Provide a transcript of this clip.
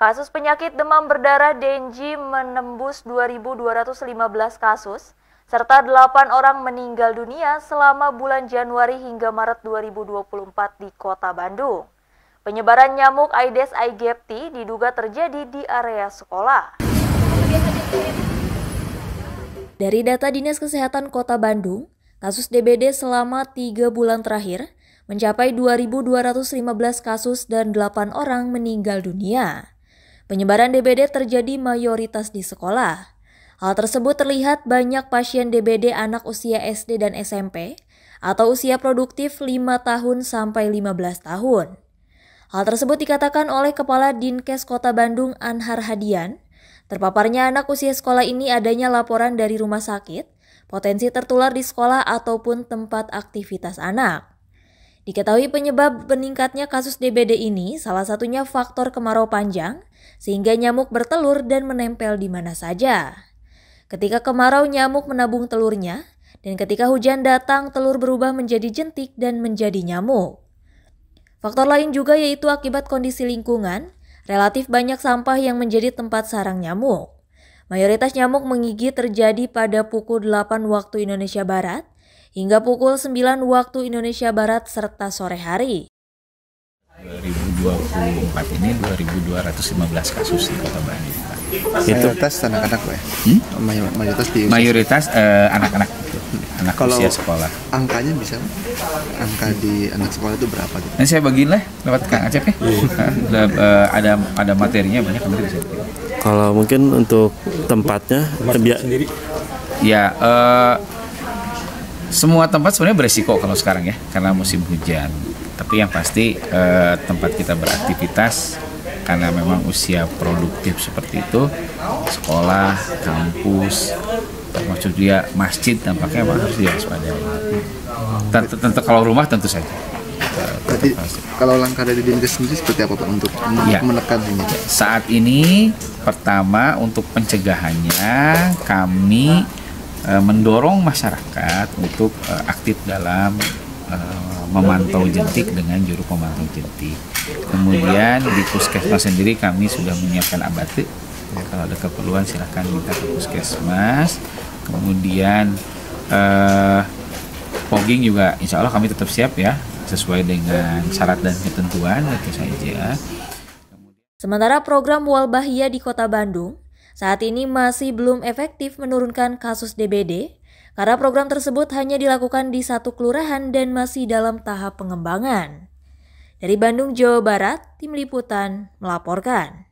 Kasus penyakit demam berdarah Denji menembus 2.215 kasus, serta 8 orang meninggal dunia selama bulan Januari hingga Maret 2024 di kota Bandung. Penyebaran nyamuk Aedes aegypti diduga terjadi di area sekolah. Dari data Dinas Kesehatan Kota Bandung, kasus DBD selama 3 bulan terakhir mencapai 2.215 kasus dan 8 orang meninggal dunia. Penyebaran DBD terjadi mayoritas di sekolah. Hal tersebut terlihat banyak pasien DBD anak usia SD dan SMP atau usia produktif 5 tahun sampai 15 tahun. Hal tersebut dikatakan oleh Kepala Dinkes Kota Bandung Anhar Hadian. Terpaparnya anak usia sekolah ini adanya laporan dari rumah sakit, potensi tertular di sekolah ataupun tempat aktivitas anak. Diketahui penyebab meningkatnya kasus DBD ini salah satunya faktor kemarau panjang, sehingga nyamuk bertelur dan menempel di mana saja. Ketika kemarau nyamuk menabung telurnya, dan ketika hujan datang telur berubah menjadi jentik dan menjadi nyamuk. Faktor lain juga yaitu akibat kondisi lingkungan, relatif banyak sampah yang menjadi tempat sarang nyamuk. Mayoritas nyamuk menggigit terjadi pada pukul 8 waktu Indonesia Barat hingga pukul 9 waktu Indonesia Barat serta sore hari. 2024 ini 2215 kasus di Kota Bandung. Mayoritas anak-anak ya? Hmm? Mayoritas di usia. Mayoritas eh, anak-anak. Uh, anak, -anak. anak usia sekolah. Angkanya bisa? Angka di anak sekolah itu berapa? Gitu? Nanti saya bagiin lah lewat Kang Acep ya. ada, iya. eh, ada ada materinya banyak nanti bisa. Kalau mungkin untuk tempatnya Tempat sendiri. Ya, uh, semua tempat sebenarnya beresiko kalau sekarang ya karena musim hujan. Tapi yang pasti eh, tempat kita beraktivitas karena memang usia produktif seperti itu sekolah, kampus, termasuk juga masjid tampaknya memang harus diwaspadai. Tentu, tentu kalau rumah tentu saja. Berarti kalau langkah dari Dinkes sendiri seperti apa Pak untuk ya. menekan ini? Saat ini pertama untuk pencegahannya kami Eh, mendorong masyarakat untuk eh, aktif dalam eh, memantau jentik dengan juru pemantau jentik. Kemudian di puskesmas sendiri kami sudah menyiapkan abate. Ya, kalau ada keperluan silahkan minta ke puskesmas. Kemudian eh, fogging juga insya Allah kami tetap siap ya sesuai dengan syarat dan ketentuan itu saja. Sementara program Walbahia di Kota Bandung saat ini masih belum efektif menurunkan kasus DBD karena program tersebut hanya dilakukan di satu kelurahan dan masih dalam tahap pengembangan. Dari Bandung, Jawa Barat, Tim Liputan melaporkan.